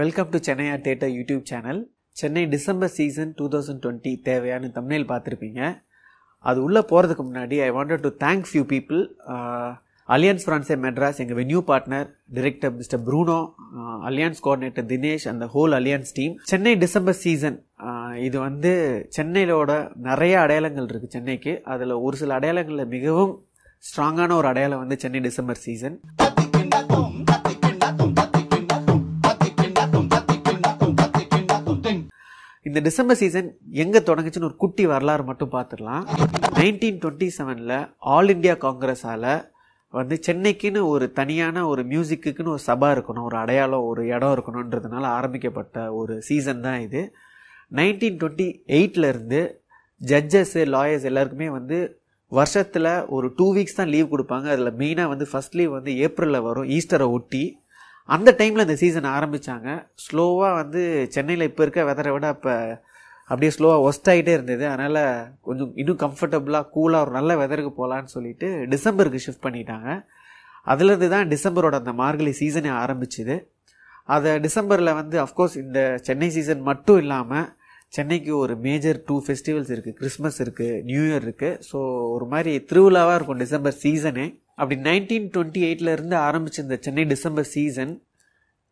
welcome to சென்னையா theatre YouTube channel Chennai December season two thousand twenty தேவையான தமிழில் பார்த்துருப்பீங்க அது உள்ளே போகிறதுக்கு முன்னாடி I wanted to thank few people Alliance Francaise Madras எங்கள் venue partner director mister Bruno Alliance coordinator Dinesh அந்த whole Alliance team Chennai December season இது வந்து சென்னையிலோட நிறைய அடையாளங்கள் இருக்குது சென்னைக்கு அதில் ஒரு சில அடையாளங்களில் மிகவும் ஸ்ட்ராங்கான ஒரு அடையாளம் வந்து சென்னை டிசம்பர் சீசன் இந்த டிசம்பர் சீசன் எங்கே தொடங்குச்சுன்னு ஒரு குட்டி வரலாறு மட்டும் பார்த்துடலாம் நைன்டீன் டுவெண்ட்டி செவனில் ஆல் இண்டியா காங்கிரஸால் வந்து சென்னைக்குன்னு ஒரு தனியான ஒரு மியூசிக்குன்னு ஒரு சபா இருக்கணும் ஒரு அடையாளம் ஒரு இடம் இருக்கணுன்றதுனால ஆரம்பிக்கப்பட்ட ஒரு சீசன் தான் இது நைன்டீன் டுவெண்ட்டி இருந்து ஜட்ஜஸ்ஸு லாயர்ஸ் எல்லாருக்குமே வந்து வருஷத்தில் ஒரு டூ வீக்ஸ் தான் லீவ் கொடுப்பாங்க அதில் மெயினாக வந்து ஃபஸ்ட் லீவ் வந்து ஏப்ரலில் வரும் ஈஸ்டரை ஒட்டி அந்த டைமில் இந்த சீசன் ஆரம்பித்தாங்க ஸ்லோவாக வந்து சென்னையில் இப்போ இருக்க வெதரை விட அப்போ அப்படியே ஸ்லோவாக ஒஸ்ட் ஆகிட்டே இருந்தது அதனால் கொஞ்சம் இன்னும் கம்ஃபர்டபுளாக கூலாக ஒரு நல்ல வெதருக்கு போகலான்னு சொல்லிட்டு டிசம்பருக்கு ஷிஃப்ட் பண்ணிட்டாங்க அதுலேருந்து தான் டிசம்பரோட அந்த மார்கழி சீசனே ஆரம்பிச்சுது அதை டிசம்பரில் வந்து அஃப்கோர்ஸ் இந்த சென்னை சீசன் மட்டும் இல்லாமல் சென்னைக்கு ஒரு மேஜர் டூ ஃபெஸ்டிவல்ஸ் இருக்குது கிறிஸ்மஸ் இருக்குது நியூ இயர் இருக்குது ஸோ ஒரு மாதிரி திருவிழாவாக இருக்கும் டிசம்பர் சீசனே அப்படி நைன்டீன் டுவெண்ட்டி எயிட்லேருந்து இருந்து ஆரம்பிச்சிருந்த சென்னை டிசம்பர் சீசன்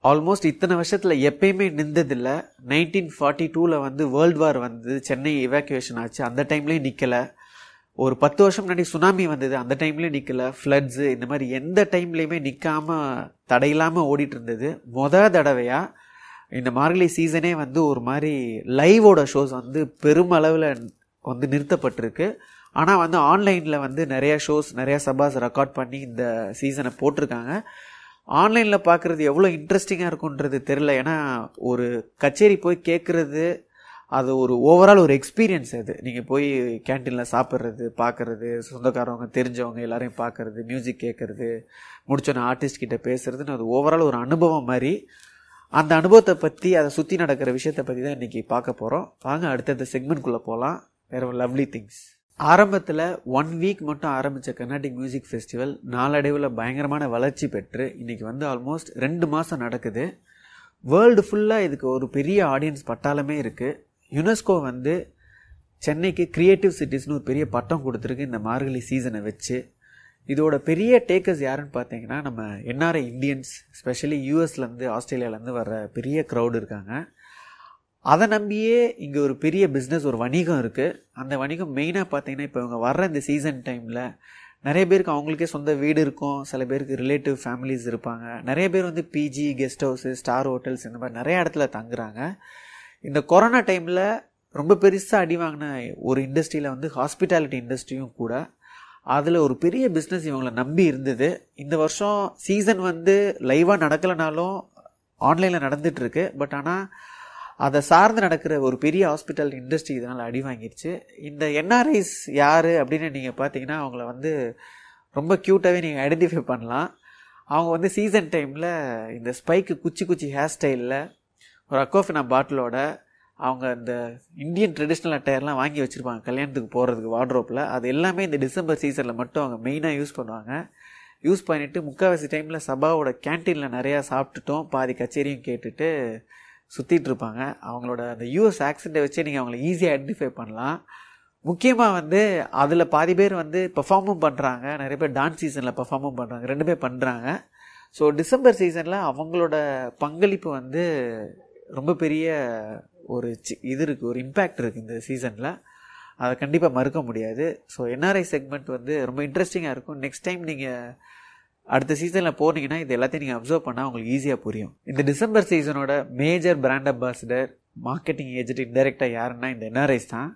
ஆல்மோஸ்ட் இத்தனை வருஷத்தில் எப்பயுமே நின்றதில்லை நைன்டீன் ஃபார்ட்டி டூவில் வந்து வேர்ல்டு வார் வந்து சென்னை எவாக்குவேஷன் ஆச்சு அந்த டைம்லேயும் நிற்கலை ஒரு பத்து வருஷம் முன்னாடி சுனாமி வந்தது அந்த டைம்லேயும் நிற்கலை ஃப்ளட்ஸு இந்த மாதிரி எந்த டைம்லேயுமே நிற்காமல் தடையில்லாமல் ஓடிட்டு இருந்தது மொதல் தடவையாக இந்த மார்கழி சீசனே வந்து ஒரு மாதிரி லைவோட ஷோஸ் வந்து பெருமளவில் வந்து நிறுத்தப்பட்டிருக்கு ஆனால் வந்து ஆன்லைனில் வந்து நிறையா ஷோஸ் நிறையா சபாஸ் ரெக்கார்ட் பண்ணி இந்த சீசனை போட்டிருக்காங்க ஆன்லைனில் பார்க்குறது எவ்வளோ இன்ட்ரெஸ்டிங்காக இருக்குன்றது தெரில ஏன்னா ஒரு கச்சேரி போய் கேட்குறது அது ஒரு ஓவரால் ஒரு எக்ஸ்பீரியன்ஸ் அது நீங்கள் போய் கேன்டீனில் சாப்பிட்றது பார்க்குறது சொந்தக்காரவங்க தெரிஞ்சவங்க எல்லாரையும் பார்க்குறது மியூசிக் கேட்குறது முடிச்சோன்ன ஆர்டிஸ்ட் கிட்டே பேசுகிறதுன்னு அது ஓவரால் ஒரு அனுபவம் மாதிரி அந்த அனுபவத்தை பற்றி அதை சுற்றி நடக்கிற விஷயத்தை பற்றி தான் இன்றைக்கி பார்க்க போகிறோம் வாங்க அடுத்தடுத்த செக்மெண்ட்குள்ளே போகலாம் வேறு லவ்லி திங்ஸ் ஆரம்பத்தில் ஒன் வீக் மட்டும் ஆரம்பித்த கர்நாடிக் மியூசிக் ஃபெஸ்டிவல் நாளடைவில் பயங்கரமான வளர்ச்சி பெற்று இன்றைக்கி வந்து ஆல்மோஸ்ட் ரெண்டு மாதம் நடக்குது வேர்ல்டு ஃபுல்லாக இதுக்கு ஒரு பெரிய ஆடியன்ஸ் பட்டாலுமே இருக்குது யுனெஸ்கோ வந்து சென்னைக்கு க்ரியேட்டிவ் சிட்டிஸ்னு ஒரு பெரிய பட்டம் கொடுத்துருக்கு இந்த மார்கழி சீசனை வச்சு இதோட பெரிய டேக்கர்ஸ் யாருன்னு பார்த்தீங்கன்னா நம்ம என்ஆர்ஐ இந்தியன்ஸ் ஸ்பெஷலி யூஎஸ்லேருந்து ஆஸ்திரேலியாவிலேருந்து வர பெரிய க்ரௌடு இருக்காங்க அதை நம்பியே இங்கே ஒரு பெரிய பிஸ்னஸ் ஒரு வணிகம் இருக்குது அந்த வணிகம் மெயினாக பார்த்தீங்கன்னா இப்போ இவங்க வர்ற இந்த சீசன் டைமில் நிறைய பேருக்கு அவங்களுக்கே சொந்த வீடு இருக்கும் சில பேருக்கு ரிலேட்டிவ் ஃபேமிலிஸ் இருப்பாங்க நிறைய பேர் வந்து PG guest house star hotels இந்த மாதிரி நிறைய இடத்துல தங்குறாங்க இந்த கொரோனா டைமில் ரொம்ப பெருசாக அடி வாங்கின ஒரு இண்டஸ்ட்ரியில் வந்து ஹாஸ்பிட்டாலிட்டி இண்டஸ்ட்ரியும் கூட அதில் ஒரு பெரிய பிஸ்னஸ் இவங்களை நம்பி இருந்தது இந்த வருஷம் சீசன் வந்து லைவாக நடக்கலைனாலும் ஆன்லைனில் நடந்துகிட்ருக்கு பட் ஆனால் அதை சார்ந்து நடக்கிற ஒரு பெரிய ஹாஸ்பிட்டல் இண்டஸ்ட்ரி இதனால் அடி வாங்கிடுச்சு இந்த என்ஆர்ஐஸ் யார் அப்படின்னு நீங்கள் பார்த்தீங்கன்னா அவங்கள வந்து ரொம்ப க்யூட்டாகவே நீங்கள் ஐடென்டிஃபை பண்ணலாம் அவங்க வந்து சீசன் டைமில் இந்த ஸ்பைக்கு குச்சி குச்சி ஹேர் ஸ்டைலில் ஒரு அக்கோஃபினா பாட்டிலோட அவங்க இந்த இந்தியன் ட்ரெடிஷ்னல் அட்டையர்லாம் வாங்கி வச்சுருப்பாங்க கல்யாணத்துக்கு போகிறதுக்கு வார்ட்ரோப்பில் அது எல்லாமே இந்த டிசம்பர் சீசனில் மட்டும் அவங்க மெயினாக யூஸ் பண்ணுவாங்க யூஸ் பண்ணிவிட்டு முக்கால்வாசி டைமில் சபாவோட கேன்டீனில் நிறையா சாப்பிட்டுட்டோம் பாதி கச்சேரியும் கேட்டுட்டு சுற்றிட்டு இருப்பாங்க அவங்களோட அந்த யூஎஸ் ஆக்சிடென்ட்டை வச்சு நீங்கள் அவங்கள ஈஸியாக ஐடென்டிஃபை பண்ணலாம் முக்கியமாக வந்து அதில் பாதி பேர் வந்து பெர்ஃபார்மும் பண்ணுறாங்க நிறைய பேர் டான்ஸ் சீசனில் பெர்ஃபார்மும் பண்ணுறாங்க ரெண்டுமே பண்ணுறாங்க ஸோ டிசம்பர் சீசனில் அவங்களோட பங்களிப்பு வந்து ரொம்ப பெரிய ஒரு இது இருக்குது ஒரு இம்பேக்ட் இருக்குது இந்த சீசனில் அதை கண்டிப்பாக மறுக்க முடியாது ஸோ என்ஆர்ஐ செக்மெண்ட் வந்து ரொம்ப இன்ட்ரெஸ்டிங்காக இருக்கும் நெக்ஸ்ட் டைம் நீங்கள் அடுத்த சீசனில் போனீங்கன்னா இது எல்லாத்தையும் நீங்கள் அப்சர்வ் பண்ணால் உங்களுக்கு ஈஸியாக புரியும் இந்த டிசம்பர் சீசனோட major brand ambassador marketing agent இன்டெரக்டாக யாருன்னா இந்த என்ஆர்ஐஸ் தான்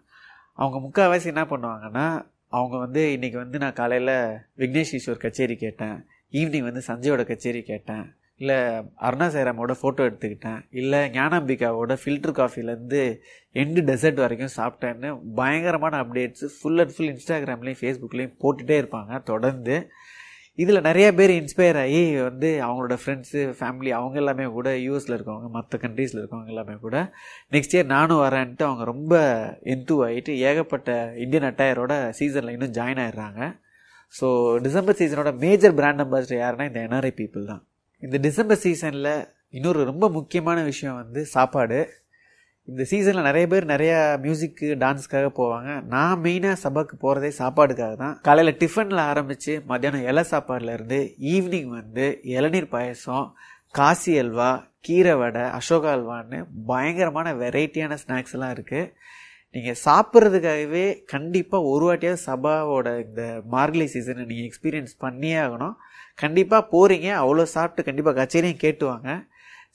அவங்க முக்கால்வாசி என்ன பண்ணுவாங்கன்னா அவங்க வந்து இன்றைக்கி வந்து நான் காலையில் விக்னேஷ் ஈஸ்வர் கச்சேரி கேட்டேன் ஈவினிங் வந்து சஞ்சயோட கச்சேரி கேட்டேன் இல்லை அருணா சைராமோட ஃபோட்டோ எடுத்துக்கிட்டேன் இல்லை ஞானாம்பிகாவோட ஃபில்டர் காஃபிலேருந்து எண்டு டெசர்ட் வரைக்கும் சாப்பிட்டேன்னு பயங்கரமான அப்டேட்ஸு ஃபுல் அண்ட் ஃபுல் இன்ஸ்டாகிராம்லேயும் ஃபேஸ்புக்லேயும் போட்டுகிட்டே இருப்பாங்க தொடர்ந்து இதில் நிறைய பேர் இன்ஸ்பயர் ஆகி வந்து அவங்களோட ஃப்ரெண்ட்ஸு ஃபேமிலி அவங்க எல்லாமே கூட யூஎஸில் இருக்கவங்க மற்ற கண்ட்ரீஸில் இருக்கவங்க எல்லாமே கூட நெக்ஸ்ட் இயர் நானும் வரேன்ட்டு அவங்க ரொம்ப எந்தூ ஆகிட்டு ஏகப்பட்ட இந்தியன் அட்டையரோட சீசனில் இன்னும் ஜாயின் ஆகிடுறாங்க ஸோ டிசம்பர் சீசனோட மேஜர் பிராண்ட் அம்பாசிடர் யாருன்னா இந்த என்ஆர்ஐ பீப்புள் தான் இந்த டிசம்பர் சீசனில் இன்னொரு ரொம்ப முக்கியமான விஷயம் வந்து சாப்பாடு இந்த சீசனில் நிறைய பேர் நிறையா மியூசிக்கு டான்ஸ்க்காக போவாங்க நான் மெயினாக சபாக்கு போகிறதே சாப்பாடுக்காக தான் காலையில் டிஃபனில் ஆரம்பித்து மத்தியானம் இலை சாப்பாடுலேருந்து ஈவினிங் வந்து இளநீர் பாயசம் காசி அல்வா கீரை வடை அசோகா அல்வான்னு பயங்கரமான வெரைட்டியான ஸ்நாக்ஸ் எல்லாம் இருக்குது நீங்கள் சாப்பிட்றதுக்காகவே கண்டிப்பாக ஒரு வாட்டியாவது சபாவோட இந்த மார்கழி சீசனை நீங்கள் எக்ஸ்பீரியன்ஸ் பண்ணியே ஆகணும் கண்டிப்பாக போகிறீங்க அவ்வளோ சாப்பிட்டு கண்டிப்பாக கச்சேரியும் கேட்டுவாங்க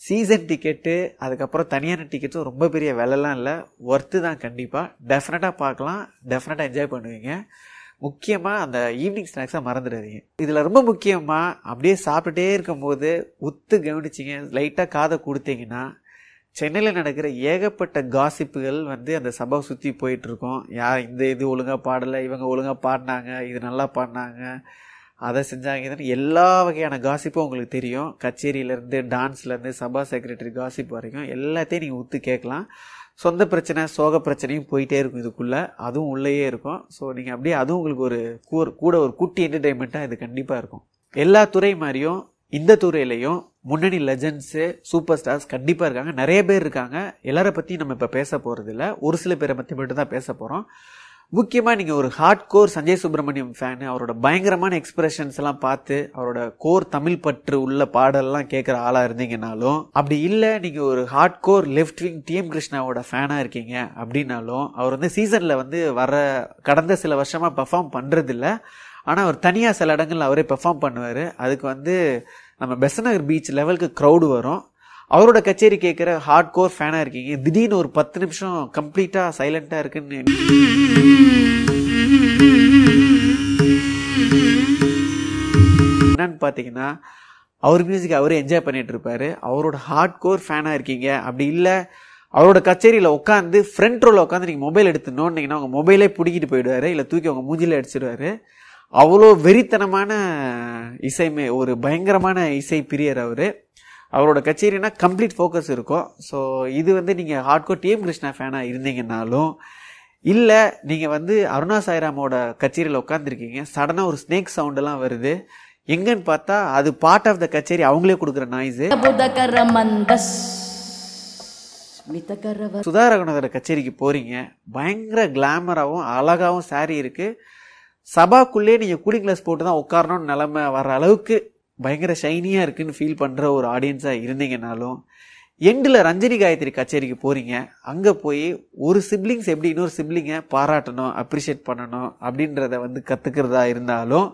சீசன் டிக்கெட்டு அதுக்கப்புறம் தனியான டிக்கெட்டும் ரொம்ப பெரிய விலைலாம் இல்லை ஒர்த்து தான் கண்டிப்பாக டெஃபினட்டாக பார்க்கலாம் டெஃபினட்டாக என்ஜாய் பண்ணுவீங்க முக்கியமாக அந்த ஈவினிங் ஸ்நாக்ஸாக மறந்துடாதீங்க இதில் ரொம்ப முக்கியமாக அப்படியே சாப்பிட்டுட்டே இருக்கும்போது உத்து கவனிச்சிங்க லைட்டாக காதை கொடுத்தீங்கன்னா சென்னையில் நடக்கிற ஏகப்பட்ட காசிப்புகள் வந்து அந்த சபா சுற்றி போயிட்டுருக்கோம் யார் இந்த இது ஒழுங்காக பாடலை இவங்க ஒழுங்காக பாடினாங்க இது நல்லா பாடினாங்க அதை செஞ்சாங்க எல்லா வகையான காசிப்பும் உங்களுக்கு தெரியும் கச்சேரியிலேருந்து டான்ஸ்லேருந்து சபா செக்ரட்டரி காசிப் வரைக்கும் எல்லாத்தையும் நீங்கள் ஒத்து கேட்கலாம் சொந்த பிரச்சனை சோக பிரச்சனையும் போயிட்டே இருக்கும் இதுக்குள்ளே அதுவும் உள்ளேயே இருக்கும் ஸோ நீங்கள் அப்படியே அதுவும் உங்களுக்கு ஒரு கூட ஒரு குட்டி என்டர்டெயின்மெண்ட்டாக இது கண்டிப்பாக இருக்கும் எல்லா துறை மாதிரியும் இந்த துறையிலையும் முன்னணி லெஜண்ட்ஸு சூப்பர் ஸ்டார்ஸ் கண்டிப்பாக இருக்காங்க நிறைய பேர் இருக்காங்க எல்லாரை பற்றி நம்ம இப்போ பேச போகிறதில்ல ஒரு சில பேரை பற்றி மட்டும்தான் பேச போகிறோம் முக்கியமாக நீங்கள் ஒரு hard core Sanjay Subramaniam fan அவரோட பயங்கரமான எக்ஸ்பிரஷன்ஸ் எல்லாம் பார்த்து அவரோட கோர் தமிழ் பற்று உள்ள பாடல்லாம் கேட்குற ஆளாக இருந்தீங்கனாலும் அப்படி இல்லை நீங்கள் ஒரு hard core left wing TM கிருஷ்ணாவோட ஃபேனாக இருக்கீங்க அப்படின்னாலும் அவர் வந்து சீசனில் வந்து வர கடந்த சில வருஷமாக பெர்ஃபார்ம் பண்ணுறதில்ல ஆனால் அவர் தனியாக சில இடங்களில் அவரே பெர்ஃபார்ம் பண்ணுவார் அதுக்கு வந்து நம்ம பெசநகர் பீச் லெவலுக்கு க்ரௌடு வரும் அவரோட கச்சேரி கேட்குற ஹார்ட் கோர் ஃபேனாக இருக்கீங்க திடீர்னு ஒரு பத்து நிமிஷம் கம்ப்ளீட்டாக சைலண்ட்டாக இருக்குன்னு என்னன்னு பார்த்தீங்கன்னா அவர் மியூசிக் அவரே என்ஜாய் பண்ணிட்டு இருப்பாரு அவரோட ஹார்ட் கோர் ஃபேனாக இருக்கீங்க அப்படி இல்லை அவரோட கச்சேரியில் உட்காந்து ஃப்ரண்ட் ரோவில் உட்காந்து நீங்கள் மொபைல் எடுத்து நோண்டிங்கன்னா உங்கள் மொபைலே பிடிக்கிட்டு போயிடுவார் இல்லை தூக்கி அவங்க மூஞ்சியில் அடிச்சிடுவார் அவ்வளோ வெறித்தனமான இசைமே ஒரு பயங்கரமான இசை பிரியர் அவர் அவரோட கச்சேரினா கம்ப்ளீட் ஃபோக்கஸ் இருக்கும் ஸோ இது வந்து நீங்கள் ஹார்ட்கோர் டிஎம் கிருஷ்ணா ஃபேனாக இருந்தீங்கன்னாலும் இல்லை நீங்கள் வந்து அருணா சாய்ராமோட கச்சேரியில் உட்காந்துருக்கீங்க சடனாக ஒரு ஸ்னேக் சவுண்டெல்லாம் வருது எங்கன்னு பார்த்தா அது பார்ட் ஆஃப் த கச்சேரி அவங்களே கொடுக்குற நாய்ஸு சுதா ரகுநாதர் கச்சேரிக்கு போகிறீங்க பயங்கர கிளாமராகவும் அழகாகவும் சாரி இருக்குது சபாக்குள்ளேயே நீங்கள் கூலிங் கிளாஸ் போட்டு தான் உட்காரணும்னு நிலமை வர அளவுக்கு பயங்கர ஷைனியாக இருக்குதுன்னு ஃபீல் பண்ணுற ஒரு ஆடியன்ஸாக இருந்தீங்கனாலும் எண்டில் ரஞ்சனி காயத்ரி கச்சேரிக்கு போகிறீங்க அங்கே போய் ஒரு சிப்ளிங்ஸ் எப்படி இன்னொரு சிப்ளிங்கை பாராட்டணும் அப்ரிஷியேட் பண்ணணும் அப்படின்றத வந்து கற்றுக்கிறதா இருந்தாலும்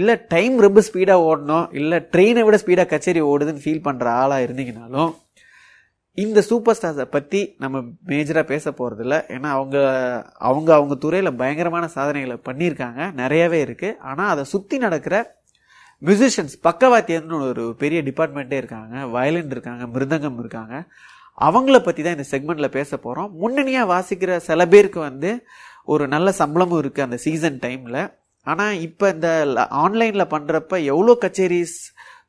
இல்லை டைம் ரொம்ப ஸ்பீடாக ஓடணும் இல்லை ட்ரெயினை விட ஸ்பீடாக கச்சேரி ஓடுதுன்னு ஃபீல் பண்ணுற ஆளாக இருந்தீங்கனாலும் இந்த சூப்பர் ஸ்டார்ஸை பற்றி நம்ம மேஜராக பேச போகிறதில்ல ஏன்னா அவங்க அவங்க அவங்க துறையில் பயங்கரமான சாதனைகளை பண்ணியிருக்காங்க நிறையவே இருக்குது ஆனால் அதை சுற்றி நடக்கிற மியூசிஷியன்ஸ் பக்கவாத்தியம்னு ஒரு பெரிய டிபார்ட்மெண்ட்டே இருக்காங்க வயலின் இருக்காங்க மிருதங்கம் இருக்காங்க அவங்கள பற்றி தான் இந்த செக்மெண்ட்டில் பேச போகிறோம் முன்னணியாக வாசிக்கிற சில பேருக்கு வந்து ஒரு நல்ல சம்பளமும் இருக்குது அந்த சீசன் டைமில் ஆனால் இப்போ இந்த ஆன்லைனில் பண்ணுறப்ப எவ்வளோ கச்சேரிஸ்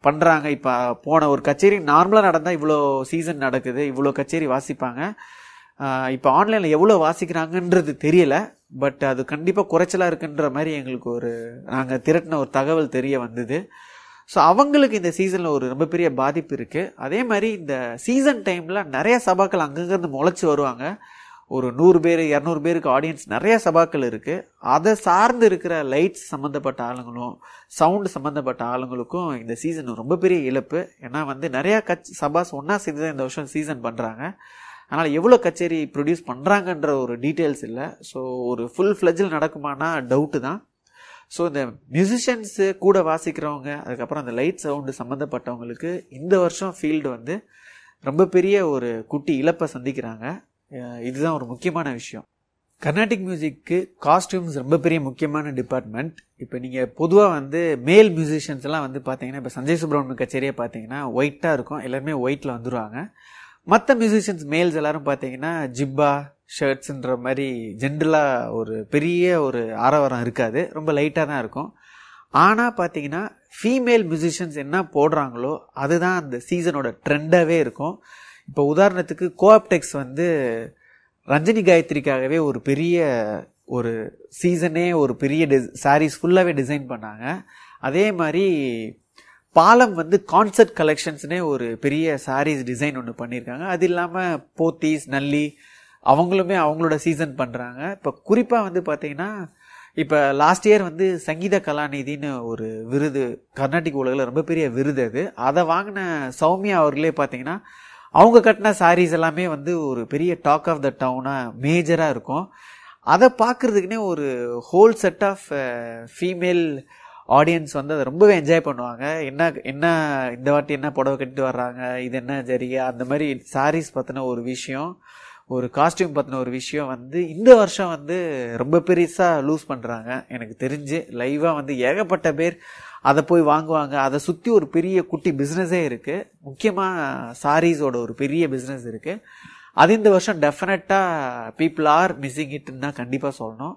பண்ணுறாங்க இப்போ போன ஒரு கச்சேரி நார்மலாக நடந்தால் இவ்வளோ சீசன் நடக்குது இவ்வளோ கச்சேரி வாசிப்பாங்க இப்போ ஆன்லைனில் எவ்வளோ வாசிக்கிறாங்கன்றது தெரியலை பட் அது கண்டிப்பாக குறைச்சலாக இருக்குன்ற மாதிரி எங்களுக்கு ஒரு நாங்கள் திரட்டின ஒரு தகவல் தெரிய வந்தது ஸோ அவங்களுக்கு இந்த சீசனில் ஒரு ரொம்ப பெரிய பாதிப்பு இருக்குது அதே மாதிரி இந்த சீசன் டைமில் நிறைய சபாக்கள் அங்கங்கேருந்து முளைச்சி வருவாங்க ஒரு நூறு பேர் இரநூறு பேருக்கு ஆடியன்ஸ் நிறைய சபாக்கள் இருக்குது அதை சார்ந்து இருக்கிற லைட்ஸ் சம்மந்தப்பட்ட ஆளுங்களும் சவுண்டு சம்மந்தப்பட்ட ஆளுங்களுக்கும் இந்த சீசன் ரொம்ப பெரிய இழப்பு ஏன்னா வந்து நிறையா கட்சி சபாஸ் ஒன்றா சேர்ந்து தான் இந்த வருஷம் சீசன் பண்ணுறாங்க அதனால் எவ்வளோ கச்சேரி ப்ரொடியூஸ் பண்ணுறாங்கன்ற ஒரு டீட்டெயில்ஸ் இல்லை ஸோ ஒரு ஃபுல் ஃப்ளெஜில் நடக்குமானா டவுட்டு தான் ஸோ இந்த மியூசிஷியன்ஸு கூட வாசிக்கிறவங்க அதுக்கப்புறம் அந்த லைட் சவுண்டு சம்மந்தப்பட்டவங்களுக்கு இந்த வருஷம் ஃபீல்டு வந்து ரொம்ப பெரிய ஒரு குட்டி இழப்பை சந்திக்கிறாங்க இதுதான் ஒரு முக்கியமான விஷயம் கர்நாடிக் மியூசிக்கு காஸ்டியூம்ஸ் ரொம்ப பெரிய முக்கியமான டிபார்ட்மெண்ட் இப்போ நீங்கள் பொதுவாக வந்து மேல் மியூசிஷியன்ஸ்லாம் வந்து பார்த்தீங்கன்னா இப்போ சஞ்சய் சுப்ரமணியம் கச்சேரியை பார்த்தீங்கன்னா ஒயிட்டாக இருக்கும் எல்லாருமே ஒயிட்டில் வந்துடுவாங்க மற்ற மியூசிஷியன்ஸ் மேல்ஸ் எல்லாரும் பார்த்தீங்கன்னா ஜிப்பா ஷர்ட்ஸுன்ற மாதிரி ஜென்ரலாக ஒரு பெரிய ஒரு ஆரவாரம் இருக்காது ரொம்ப லைட்டாக தான் இருக்கும் ஆனால் பார்த்தீங்கன்னா ஃபீமேல் மியூசிஷியன்ஸ் என்ன போடுறாங்களோ அதுதான் அந்த சீசனோட ட்ரெண்டாகவே இருக்கும் இப்போ உதாரணத்துக்கு கோஆப்டெக்ஸ் வந்து ரஞ்சனி காயத்ரிக்காகவே ஒரு பெரிய ஒரு சீசனே ஒரு பெரிய டிஸ் சாரீஸ் ஃபுல்லாகவே டிசைன் பண்ணாங்க அதே மாதிரி பாலம் வந்து கான்சர்ட் கலெக்ஷன்ஸ்னே ஒரு பெரிய சாரீஸ் டிசைன் ஒன்று பண்ணியிருக்காங்க அது இல்லாமல் போத்தீஸ் நல்லி அவங்களுமே அவங்களோட சீசன் பண்ணுறாங்க இப்போ குறிப்பாக வந்து பார்த்திங்கன்னா இப்போ லாஸ்ட் இயர் வந்து சங்கீத கலாநிதினு ஒரு விருது கர்நாடிக் உலகில் ரொம்ப பெரிய விருது அது அதை வாங்கின சௌமியா அவர்களே பார்த்தீங்கன்னா அவங்க கட்டின சாரீஸ் எல்லாமே வந்து ஒரு பெரிய டாக் ஆஃப் த டவுனாக மேஜராக இருக்கும் அதை பார்க்குறதுக்குனே ஒரு whole set of female audience வந்து அதை ரொம்பவே என்ஜாய் பண்ணுவாங்க என்ன என்ன இந்த வாட்டி என்ன புடவை கட்டிட்டு வர்றாங்க இது என்ன ஜரிகை அந்த மாதிரி சாரீஸ் பற்றின ஒரு விஷயம் ஒரு காஸ்டியூம் பற்றின ஒரு விஷயம் வந்து இந்த வருஷம் வந்து ரொம்ப பெருசாக லூஸ் பண்ணுறாங்க எனக்கு தெரிஞ்சு லைவாக வந்து ஏகப்பட்ட பேர் அதை போய் வாங்குவாங்க அதை சுற்றி ஒரு பெரிய குட்டி பிஸ்னஸே இருக்குது முக்கியமாக சாரீஸோட ஒரு பெரிய பிஸ்னஸ் இருக்குது அது இந்த வருஷம் டெஃபினட்டாக பீப்புள் ஆர் மிஸ்ஸிங் இட்டுன்னு தான் கண்டிப்பாக சொல்லணும்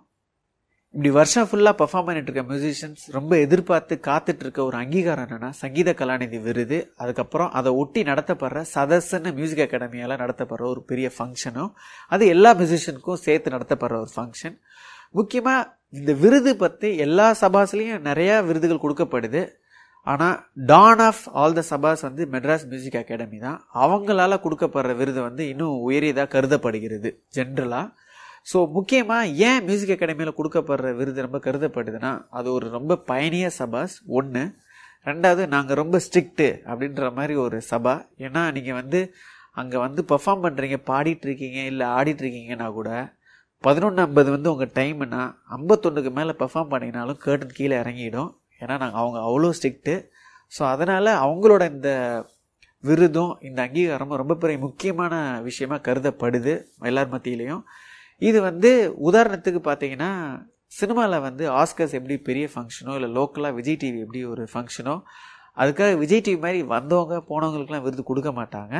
இப்படி வருஷம் ஃபுல்லாக பர்ஃபார்ம் பண்ணிட்டு இருக்க மியூசிஷியன்ஸ் ரொம்ப எதிர்பார்த்து காத்துட்டு இருக்க ஒரு அங்கீகாரம் என்னென்னா சங்கீத கலாநிதி விருது அதுக்கப்புறம் அதை ஒட்டி நடத்தப்படுற சதஸ்ன்னு மியூசிக் அகாடமியால் நடத்தப்படுற ஒரு பெரிய ஃபங்க்ஷனும் அது எல்லா மியூசிஷியனுக்கும் சேர்த்து நடத்தப்படுற ஒரு ஃபங்க்ஷன் முக்கியமாக இந்த விருது பற்றி எல்லா சபாஸ்லேயும் நிறையா விருதுகள் கொடுக்கப்படுது ஆனால் டான் ஆஃப் ஆல் த சபாஸ் வந்து மெட்ராஸ் மியூசிக் அகாடமி தான் அவங்களால கொடுக்கப்படுற விருது வந்து இன்னும் உயரியதாக கருதப்படுகிறது ஜென்ரலாக ஸோ முக்கியமாக ஏன் மியூசிக் அகாடமியில் கொடுக்கப்படுற விருது ரொம்ப கருதப்படுதுன்னா அது ஒரு ரொம்ப பயணிய சபாஸ் ஒன்று ரெண்டாவது நாங்கள் ரொம்ப ஸ்ட்ரிக்ட்டு அப்படின்ற மாதிரி ஒரு சபா ஏன்னா நீங்கள் வந்து அங்கே வந்து பெர்ஃபார்ம் பண்ணுறீங்க பாடிட்டுருக்கீங்க இல்லை ஆடிட்டுருக்கீங்கன்னா கூட பதினொன்று ஐம்பது வந்து உங்கள் டைம்னா ஐம்பத்தொன்றுக்கு மேலே பெர்ஃபார்ம் பண்ணிங்கனாலும் கேர்டன் கீழே இறங்கிடும் ஏன்னா நாங்கள் அவங்க அவ்வளோ ஸ்ட்ரிக்ட்டு ஸோ அதனால் அவங்களோட இந்த விருதும் இந்த அங்கீகாரமும் ரொம்ப பெரிய முக்கியமான விஷயமாக கருதப்படுது எல்லார் மத்தியிலையும் இது வந்து உதாரணத்துக்கு பார்த்தீங்கன்னா சினிமாவில் வந்து ஆஸ்கர்ஸ் எப்படி பெரிய ஃபங்க்ஷனோ இல்லை லோக்கலாக விஜய் டிவி எப்படி ஒரு ஃபங்க்ஷனோ அதுக்காக விஜய் டிவி மாதிரி வந்தவங்க போனவங்களுக்குலாம் விருது கொடுக்க மாட்டாங்க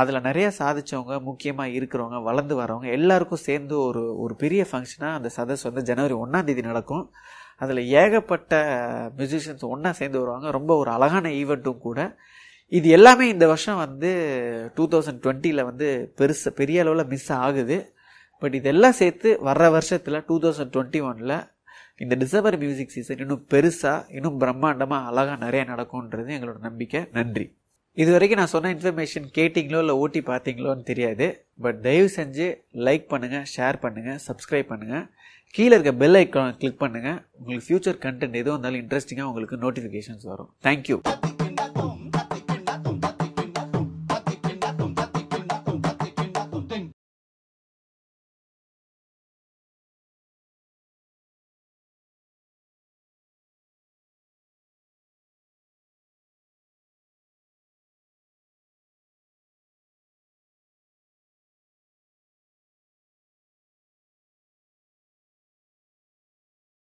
அதில் நிறையா சாதித்தவங்க முக்கியமாக இருக்கிறவங்க வளர்ந்து வரவங்க எல்லாருக்கும் சேர்ந்து ஒரு ஒரு பெரிய ஃபங்க்ஷனாக அந்த சதஸ் வந்து ஜனவரி ஒன்றாந்தேதி நடக்கும் அதில் ஏகப்பட்ட மியூசிஷியன்ஸ் ஒன்றா சேர்ந்து வருவாங்க ரொம்ப ஒரு அழகான ஈவெண்ட்டும் கூட இது எல்லாமே இந்த வருஷம் வந்து டூ தௌசண்ட் டுவெண்ட்டியில் வந்து பெருசு பெரிய அளவில் மிஸ் ஆகுது பட் இதெல்லாம் சேர்த்து வர்ற வருஷத்தில் டூ தௌசண்ட் டுவெண்ட்டி ஒனில் இந்த டிசம்பர் மியூசிக் சீசன் இன்னும் பெருசாக இன்னும் பிரம்மாண்டமாக அழகாக நிறைய நடக்கும்ன்றது எங்களோட நம்பிக்கை நன்றி இது வரைக்கும் நான் சொன்ன இன்ஃபர்மேஷன் கேட்டிங்களோ இல்லை ஓட்டி பார்த்தீங்களோன்னு தெரியாது பட் தயவு செஞ்சு லைக் பண்ணுங்கள் ஷேர் பண்ணுங்கள் சப்ஸ்கிரைப் பண்ணுங்கள் கீழே இருக்க பெல் ஐக்கான் கிளிக் பண்ணுங்கள் உங்களுக்கு ஃப்யூச்சர் கண்டென்ட் எதுவும் இருந்தாலும் இன்ட்ரெஸ்டிங்காக உங்களுக்கு நோட்டிஃபிகேஷன்ஸ் வரும் தேங்க்யூ